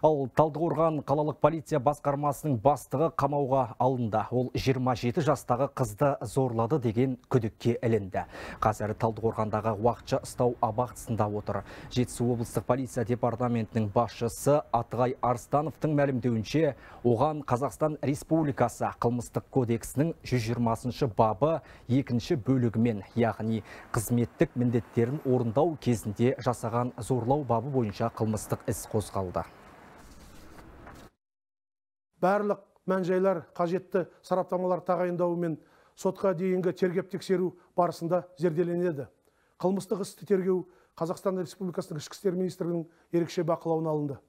Ал Талдықорған қалалық полиция басқармасының бастығы қамауға алынды. Ол 27 жастағы қызды зорлады деген күдікке ілінді. Қазір Талдықорғандағы уақытша ұстау абақтысында отыр. Жетісу облыстық полиция департаментінің басшысы Атығай Арстановтың мәлімдеуінше, оған Қазақстан Республикасы қылмыстық кодексінің 120 бабы екінші бөлігімен, яғни қызметтік міндеттерін орындау кезінде жасаған зорлау бабы бойынша қылмыстық іс қозғалды барлық мән қажетті сараптамалар тағайындауымен сотқа дейінгі тергеп тексеру барысында зерделенеді қылмыстық істі тергеу қазақстан республикасының ішкі істер министрлігінің ерекше бақылауына алынды